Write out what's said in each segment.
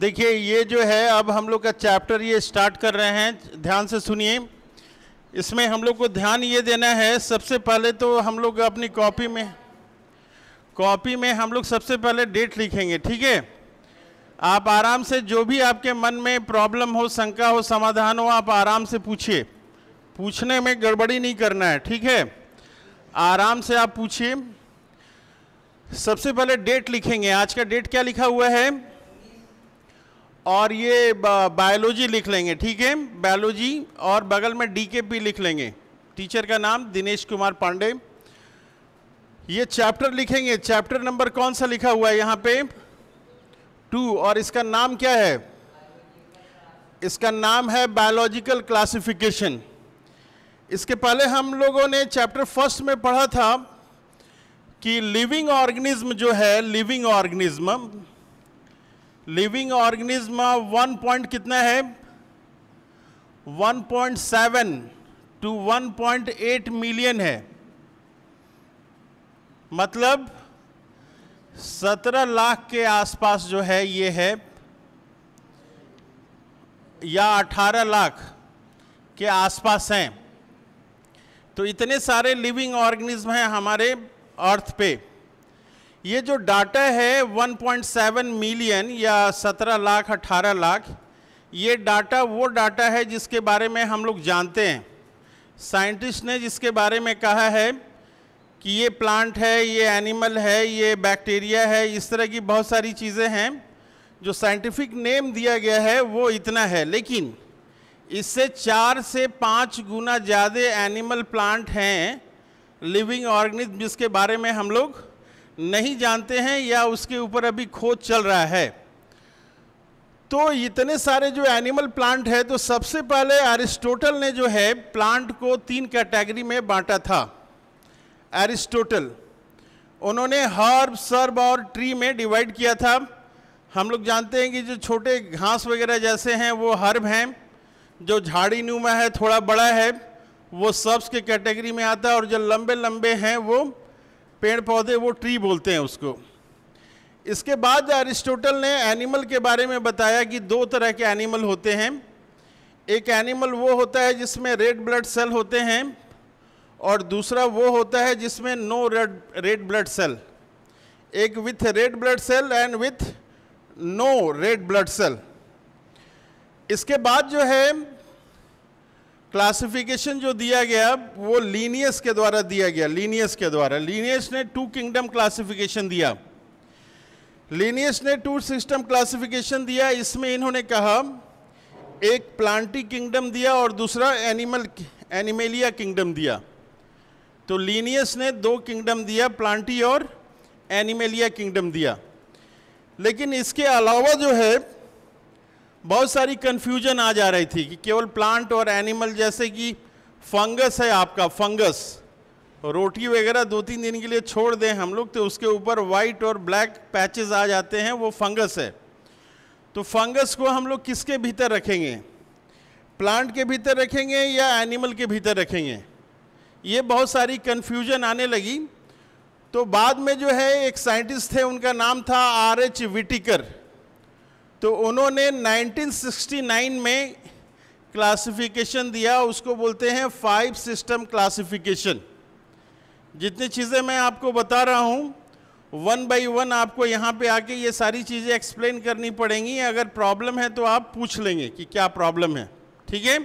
देखिए ये जो है अब हम लोग का चैप्टर ये स्टार्ट कर रहे हैं ध्यान से सुनिए इसमें हम लोग को ध्यान ये देना है सबसे पहले तो हम लोग अपनी कॉपी में कॉपी में हम लोग सबसे पहले डेट लिखेंगे ठीक है आप आराम से जो भी आपके मन में प्रॉब्लम हो शंका हो समाधान हो आप आराम से पूछिए पूछने में गड़बड़ी नहीं करना है ठीक है आराम से आप पूछिए सबसे पहले डेट लिखेंगे आज का डेट क्या लिखा हुआ है और ये बायोलॉजी लिख लेंगे ठीक है बायोलॉजी और बगल में डीकेपी लिख लेंगे टीचर का नाम दिनेश कुमार पांडे ये चैप्टर लिखेंगे चैप्टर नंबर कौन सा लिखा हुआ है यहाँ पे टू और इसका नाम क्या है इसका नाम है बायोलॉजिकल क्लासिफिकेशन इसके पहले हम लोगों ने चैप्टर फर्स्ट में पढ़ा था कि लिविंग ऑर्गेनिज्म जो है living organism living organism one point कितना है 1.7 टू 1.8 मिलियन है मतलब 17 लाख के आसपास जो है ये है या 18 लाख के आसपास हैं तो इतने सारे लिविंग ऑर्गेनिज्म हैं हमारे अर्थ पे ये जो डाटा है 1.7 मिलियन या 17 लाख 18 लाख ये डाटा वो डाटा है जिसके बारे में हम लोग जानते हैं साइंटिस्ट ने जिसके बारे में कहा है कि ये प्लांट है ये एनिमल है ये बैक्टीरिया है इस तरह की बहुत सारी चीज़ें हैं जो साइंटिफिक नेम दिया गया है वो इतना है लेकिन इससे चार से पाँच गुना ज़्यादा एनिमल प्लांट हैं लिविंग ऑर्गेनिज्म जिसके बारे में हम लोग नहीं जानते हैं या उसके ऊपर अभी खोज चल रहा है तो इतने सारे जो एनिमल प्लांट है तो सबसे पहले एरिस्टोटल ने जो है प्लांट को तीन कैटेगरी में बांटा था एरिस्टोटल उन्होंने हर्ब सर्ब और ट्री में डिवाइड किया था हम लोग जानते हैं कि जो छोटे घास वगैरह जैसे हैं वो हर्ब हैं जो झाड़ी नुमा है थोड़ा बड़ा है वो सब्स के कैटेगरी में आता है और जो लंबे लंबे हैं वो पेड़ पौधे वो ट्री बोलते हैं उसको इसके बाद अरिस्टोटल ने एनिमल के बारे में बताया कि दो तरह के एनिमल होते हैं एक एनिमल वो होता है जिसमें रेड ब्लड सेल होते हैं और दूसरा वो होता है जिसमें no red red blood cell एक with red blood cell and with no red blood cell इसके बाद जो है क्लासिफिकेशन जो दिया गया वो लीनियस के द्वारा दिया गया लीनियस के द्वारा लीनियस ने टू किंगडम क्लासिफिकेशन दिया लीनियस ने टू सिस्टम क्लासिफिकेशन दिया इसमें इन्होंने कहा एक प्लांटी किंगडम दिया और दूसरा एनिमल एनिमेलिया किंगडम दिया तो लीनियस ने दो किंगडम दिया प्लांटी और एनिमेलिया किंगडम दिया लेकिन इसके अलावा जो है बहुत सारी कन्फ्यूजन आ जा रही थी कि केवल प्लांट और एनिमल जैसे कि फंगस है आपका फंगस रोटी वगैरह दो तीन दिन के लिए छोड़ दें हम लोग तो उसके ऊपर वाइट और ब्लैक पैचेस आ जाते हैं वो फंगस है तो फंगस को हम लोग किसके भीतर रखेंगे प्लांट के भीतर रखेंगे या एनिमल के भीतर रखेंगे ये बहुत सारी कन्फ्यूजन आने लगी तो बाद में जो है एक साइंटिस्ट थे उनका नाम था आर एच विटिकर तो उन्होंने 1969 में क्लासिफिकेशन दिया उसको बोलते हैं फाइव सिस्टम क्लासिफिकेशन जितनी चीज़ें मैं आपको बता रहा हूँ वन बाई वन आपको यहाँ पे आके ये सारी चीज़ें एक्सप्लेन करनी पड़ेंगी अगर प्रॉब्लम है तो आप पूछ लेंगे कि क्या प्रॉब्लम है ठीक है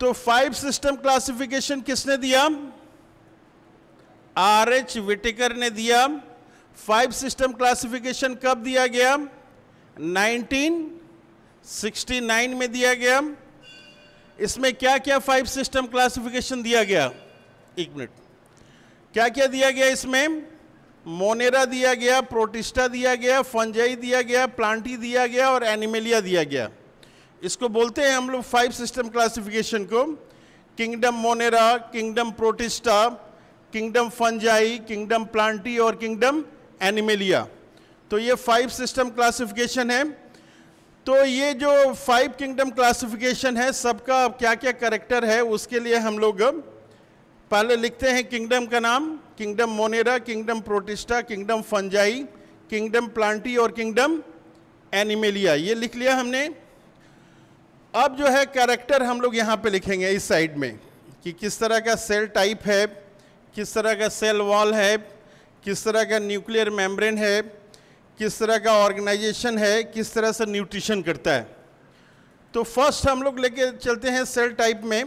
तो फाइव सिस्टम क्लासिफिकेशन किसने दिया आर एच विटेकर ने दिया फाइव सिस्टम क्लासिफिकेशन कब दिया गया 1969 में दिया गया इसमें क्या क्या फाइव सिस्टम क्लासिफिकेशन दिया गया एक मिनट क्या क्या दिया गया इसमें मोनेरा दिया गया प्रोटिस्टा दिया गया फंजाई दिया गया प्लांटी दिया गया और एनिमेलिया दिया गया इसको बोलते हैं हम लोग फाइव सिस्टम क्लासिफिकेशन को kingdom Monera kingdom Protista kingdom Fungi kingdom Plantae और किंगडम एनिमेलिया तो ये फाइव सिस्टम क्लासिफिकेशन है तो ये जो फाइव किंगडम क्लासिफिकेशन है सबका क्या क्या करेक्टर है उसके लिए हम लोग पहले लिखते हैं किंगडम का नाम kingdom Monera kingdom Protista kingdom Fungi kingdom Plantae और किंगडम एनिमेलिया ये लिख लिया हमने अब जो है कैरेक्टर हम लोग यहाँ पे लिखेंगे इस साइड में कि किस तरह का सेल टाइप है किस तरह का सेल वॉल है किस तरह का न्यूक्लियर मेम्ब्रेन है किस तरह का ऑर्गेनाइजेशन है किस तरह से न्यूट्रिशन करता है तो फर्स्ट हम लोग लेके चलते हैं सेल टाइप में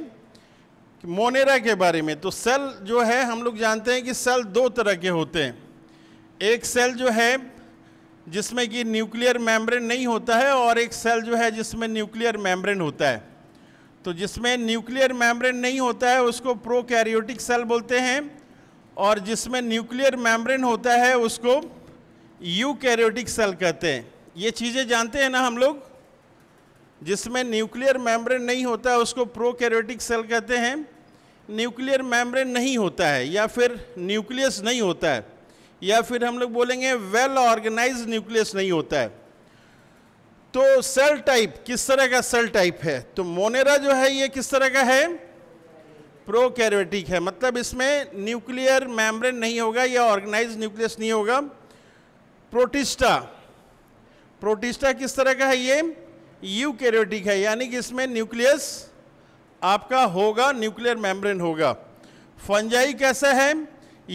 मोनेरा के बारे में तो सेल जो है हम लोग जानते हैं कि सेल दो तरह के होते हैं एक सेल जो है जिसमें कि न्यूक्लियर मेम्ब्रेन नहीं होता है और एक सेल जो है जिसमें न्यूक्लियर मेम्ब्रेन होता है तो जिसमें न्यूक्लियर मेम्ब्रेन नहीं होता है उसको प्रोकैरियोटिक सेल बोलते हैं और जिसमें न्यूक्लियर मेम्ब्रेन होता है उसको यूकैरियोटिक सेल कहते हैं ये चीज़ें जानते हैं ना हम लोग जिसमें न्यूक्लियर मेम्ब्रेन नहीं होता है उसको प्रोकैरियोटिक सेल कहते हैं न्यूक्लियर मेम्ब्रेन नहीं होता है या फिर न्यूक्लियस नहीं होता है या फिर हम लोग बोलेंगे वेल ऑर्गेनाइज न्यूक्लियस नहीं होता है तो सेल टाइप किस तरह का सेल टाइप है तो मोनेरा जो है ये किस तरह का है प्रो है मतलब इसमें न्यूक्लियर मेम्ब्रेन नहीं होगा या ऑर्गेनाइज न्यूक्लियस नहीं होगा प्रोटिस्टा प्रोटिस्टा किस तरह का है ये यू कैरेटिक है यानी कि इसमें न्यूक्लियस आपका होगा न्यूक्लियर मेम्ब्रेन होगा फंजाई कैसा है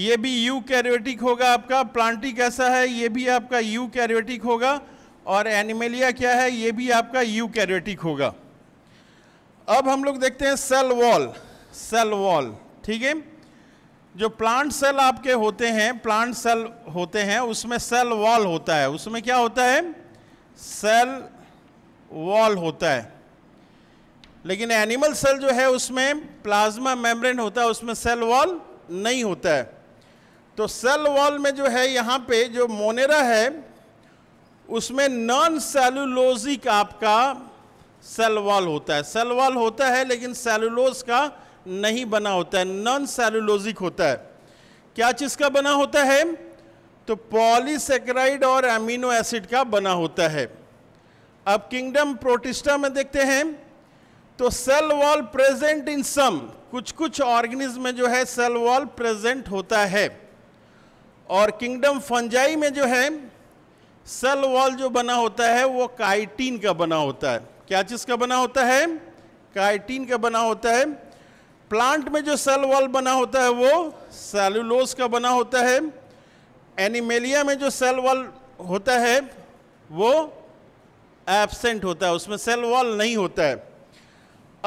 ये भी यू कैरियोटिक होगा आपका प्लांटी कैसा है ये भी आपका यू कैरियोटिक होगा और एनिमेलिया क्या है ये भी आपका यू कैरियोटिक होगा अब हम लोग देखते हैं सेल वॉल सेल वॉल ठीक है जो प्लांट सेल आपके होते हैं प्लांट सेल होते हैं उसमें सेल वॉल होता है उसमें क्या होता है सेल वॉल होता है लेकिन एनिमल सेल जो है उसमें प्लाज्मा मेम्ब्रेन होता है उसमें सेल वॉल नहीं होता है तो सेल वॉल में जो है यहाँ पे जो मोनेरा है उसमें नॉन सेलुलोजिक आपका सेल वॉल होता है सेल वॉल होता है लेकिन सेलुलोज का नहीं बना होता है नॉन सेलुलोजिक होता है क्या चीज़ का बना होता है तो पॉलीसेक्राइड और एमिनो एसिड का बना होता है अब किंगडम प्रोटिस्टा में देखते हैं तो cell wall present in some कुछ कुछ ऑर्गेनिज्म में जो है सेल वॉल प्रेजेंट होता है और किंगडम फंजाई में जो है सेल वॉल जो बना होता है वो काइटीन का बना होता है क्या चीज़ का बना होता है काइटीन का बना होता है प्लांट में जो सेल वॉल बना होता है वो सेलुलोज का बना होता है एनिमेलिया में जो सेल वॉल होता है वो एब्सेंट होता है उसमें सेल वॉल नहीं होता है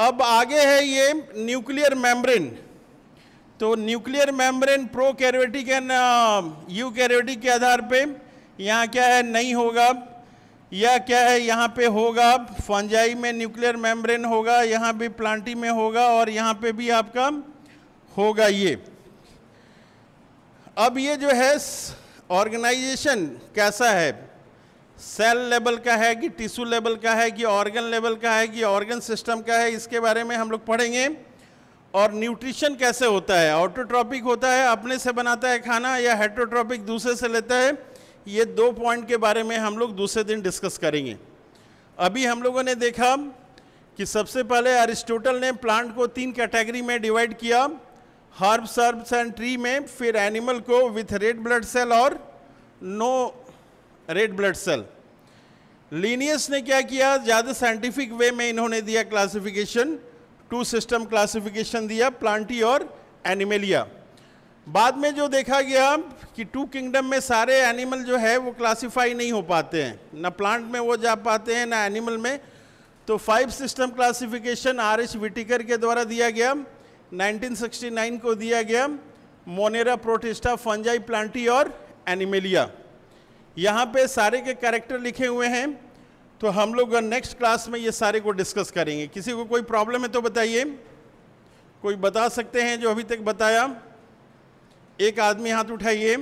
अब आगे है ये न्यूक्लियर मेम्ब्रेन तो nuclear membrane prokaryotic and eukaryotic के आधार पे यहाँ क्या है नहीं होगा या क्या है यहाँ पे होगा फंजाई में न्यूक्लियर मेम्ब्रेन होगा यहाँ भी प्लांटी में होगा और यहाँ पे भी आपका होगा ये अब ये जो है ऑर्गेनाइजेशन कैसा है सेल लेवल का है कि टिश्यू लेवल का है कि ऑर्गन लेवल का है कि ऑर्गन सिस्टम का है इसके बारे में हम लोग पढ़ेंगे और न्यूट्रिशन कैसे होता है ऑटोट्रॉपिक होता है अपने से बनाता है खाना या हेट्रोट्रॉपिक दूसरे से लेता है ये दो पॉइंट के बारे में हम लोग दूसरे दिन डिस्कस करेंगे अभी हम लोगों ने देखा कि सबसे पहले अरिस्टोटल ने प्लांट को तीन कैटेगरी में डिवाइड किया हार्ब सर्ब्स एंड ट्री में फिर एनिमल को विथ रेड ब्लड सेल और no red blood cell Linnaeus ने क्या किया ज़्यादा साइंटिफिक वे में इन्होंने दिया क्लासिफिकेशन टू सिस्टम क्लासिफिकेशन दिया प्लांटी और एनिमेलिया बाद में जो देखा गया कि टू किंगडम में सारे एनिमल जो है वो क्लासिफाई नहीं हो पाते हैं ना प्लांट में वो जा पाते हैं ना एनिमल में तो five system classification R H Whittaker के द्वारा दिया गया 1969 को दिया गया मोनेरा प्रोटिस्टा फंजाई प्लांटी और एनिमेलिया यहाँ पे सारे के कैरेक्टर लिखे हुए हैं तो हम लोग नेक्स्ट क्लास में ये सारे को डिस्कस करेंगे किसी को कोई प्रॉब्लम है तो बताइए कोई बता सकते हैं जो अभी तक बताया एक आदमी हाथ उठाइए